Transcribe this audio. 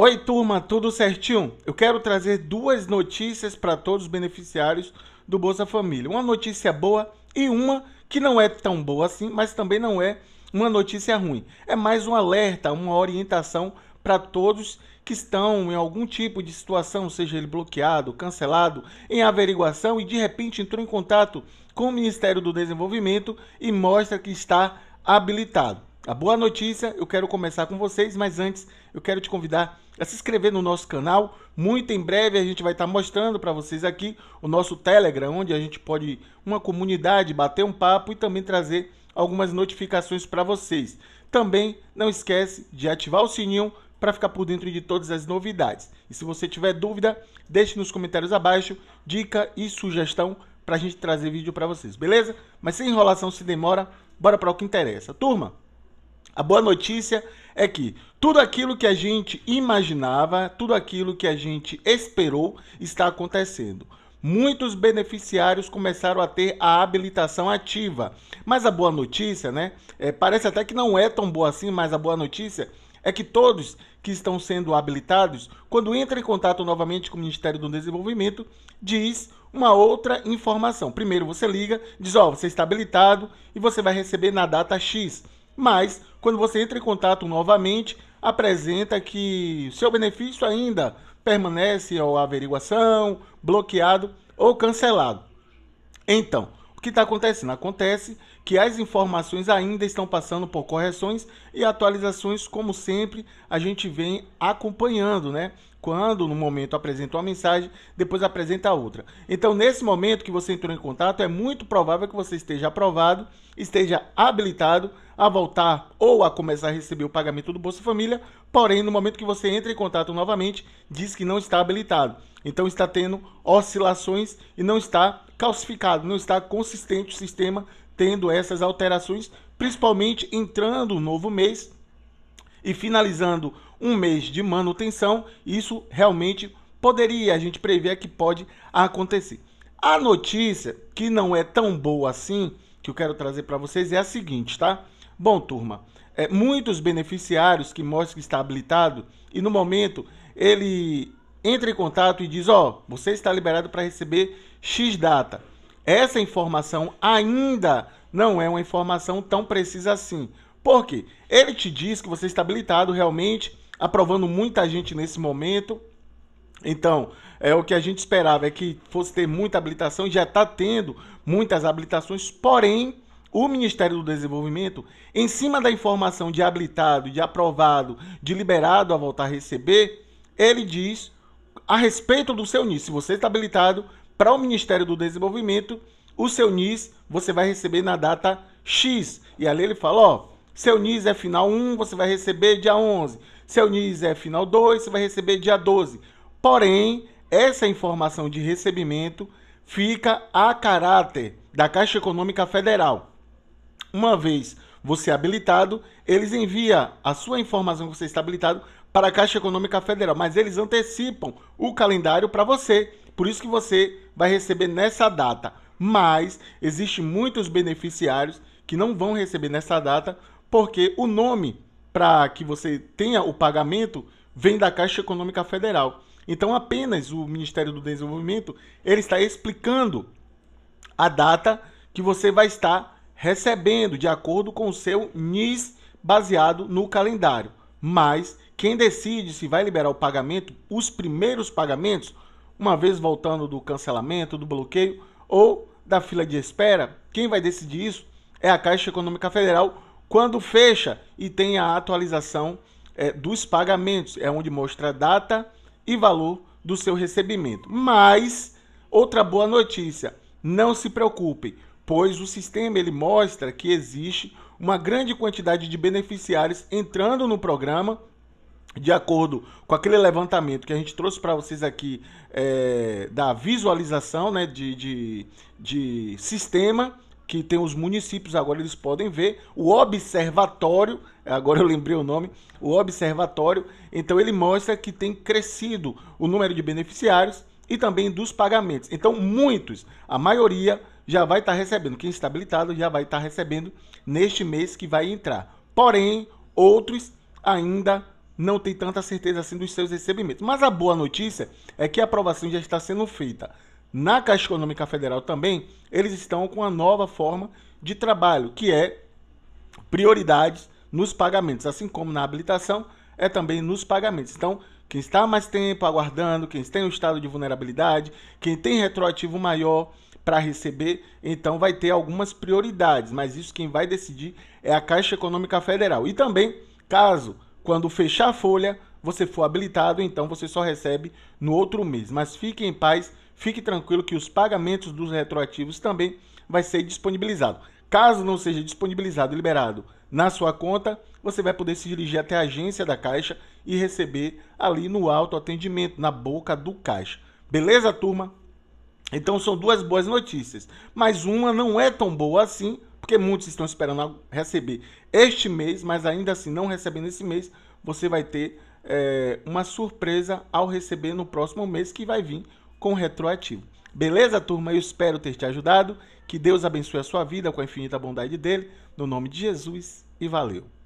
Oi, turma, tudo certinho? Eu quero trazer duas notícias para todos os beneficiários do Bolsa Família. Uma notícia boa e uma que não é tão boa assim, mas também não é uma notícia ruim. É mais um alerta, uma orientação para todos que estão em algum tipo de situação, seja ele bloqueado, cancelado, em averiguação e de repente entrou em contato com o Ministério do Desenvolvimento e mostra que está habilitado a boa notícia, eu quero começar com vocês, mas antes eu quero te convidar a se inscrever no nosso canal. Muito em breve a gente vai estar mostrando para vocês aqui o nosso Telegram, onde a gente pode uma comunidade, bater um papo e também trazer algumas notificações para vocês. Também não esquece de ativar o sininho para ficar por dentro de todas as novidades. E se você tiver dúvida, deixe nos comentários abaixo dica e sugestão para a gente trazer vídeo para vocês, beleza? Mas sem enrolação, se demora, bora para o que interessa. Turma, a boa notícia é que tudo aquilo que a gente imaginava, tudo aquilo que a gente esperou está acontecendo. Muitos beneficiários começaram a ter a habilitação ativa. Mas a boa notícia, né? É, parece até que não é tão boa assim, mas a boa notícia é que todos que estão sendo habilitados, quando entra em contato novamente com o Ministério do Desenvolvimento, diz uma outra informação. Informação. Primeiro você liga, diz: Ó, oh, você está habilitado e você vai receber na data X mas quando você entra em contato novamente, apresenta que seu benefício ainda permanece ao averiguação, bloqueado ou cancelado. Então, o que está acontecendo? Acontece que as informações ainda estão passando por correções e atualizações, como sempre a gente vem acompanhando, né? Quando no momento apresenta uma mensagem, depois apresenta outra. Então, nesse momento que você entrou em contato, é muito provável que você esteja aprovado, esteja habilitado a voltar ou a começar a receber o pagamento do Bolsa Família, porém, no momento que você entra em contato novamente, diz que não está habilitado. Então, está tendo oscilações e não está calcificado, não está consistente o sistema tendo essas alterações, principalmente entrando um novo mês e finalizando um mês de manutenção, isso realmente poderia, a gente prever que pode acontecer. A notícia, que não é tão boa assim, que eu quero trazer para vocês é a seguinte, tá? Bom, turma, é, muitos beneficiários que mostram que está habilitado e no momento ele entra em contato e diz: Ó, oh, você está liberado para receber X data essa informação ainda não é uma informação tão precisa assim. Por quê? Ele te diz que você está habilitado realmente, aprovando muita gente nesse momento. Então, é o que a gente esperava é que fosse ter muita habilitação, e já está tendo muitas habilitações, porém, o Ministério do Desenvolvimento, em cima da informação de habilitado, de aprovado, de liberado a voltar a receber, ele diz a respeito do seu NIS. Se você está habilitado, para o Ministério do Desenvolvimento, o seu NIS você vai receber na data X. E ali ele fala, ó, seu NIS é final 1, você vai receber dia 11. Seu NIS é final 2, você vai receber dia 12. Porém, essa informação de recebimento fica a caráter da Caixa Econômica Federal. Uma vez você habilitado, eles enviam a sua informação que você está habilitado para a Caixa Econômica Federal, mas eles antecipam o calendário para você. Por isso que você vai receber nessa data. Mas existe muitos beneficiários que não vão receber nessa data porque o nome para que você tenha o pagamento vem da Caixa Econômica Federal. Então apenas o Ministério do Desenvolvimento ele está explicando a data que você vai estar recebendo de acordo com o seu NIS baseado no calendário. Mas quem decide se vai liberar o pagamento, os primeiros pagamentos, uma vez voltando do cancelamento, do bloqueio ou da fila de espera, quem vai decidir isso é a Caixa Econômica Federal quando fecha e tem a atualização é, dos pagamentos, é onde mostra a data e valor do seu recebimento. Mas outra boa notícia, não se preocupe, pois o sistema ele mostra que existe uma grande quantidade de beneficiários entrando no programa de acordo com aquele levantamento que a gente trouxe para vocês aqui é, da visualização né, de, de, de sistema que tem os municípios, agora eles podem ver, o observatório, agora eu lembrei o nome, o observatório, então ele mostra que tem crescido o número de beneficiários e também dos pagamentos. Então, muitos, a maioria já vai estar tá recebendo, quem está habilitado já vai estar tá recebendo neste mês que vai entrar. Porém, outros ainda não tem tanta certeza assim dos seus recebimentos. Mas a boa notícia é que a aprovação já está sendo feita. Na Caixa Econômica Federal também, eles estão com uma nova forma de trabalho, que é prioridades nos pagamentos, assim como na habilitação, é também nos pagamentos. Então, quem está mais tempo aguardando, quem tem um estado de vulnerabilidade, quem tem retroativo maior para receber, então vai ter algumas prioridades, mas isso quem vai decidir é a Caixa Econômica Federal. E também, caso quando fechar a folha, você for habilitado, então você só recebe no outro mês. Mas fique em paz, fique tranquilo que os pagamentos dos retroativos também vai ser disponibilizado. Caso não seja disponibilizado e liberado na sua conta, você vai poder se dirigir até a agência da Caixa e receber ali no autoatendimento, na boca do caixa. Beleza, turma? Então são duas boas notícias, mas uma não é tão boa assim, porque muitos estão esperando receber este mês, mas ainda assim não recebendo esse mês, você vai ter é, uma surpresa ao receber no próximo mês que vai vir com retroativo. Beleza, turma? Eu espero ter te ajudado. Que Deus abençoe a sua vida com a infinita bondade dele. No nome de Jesus e valeu!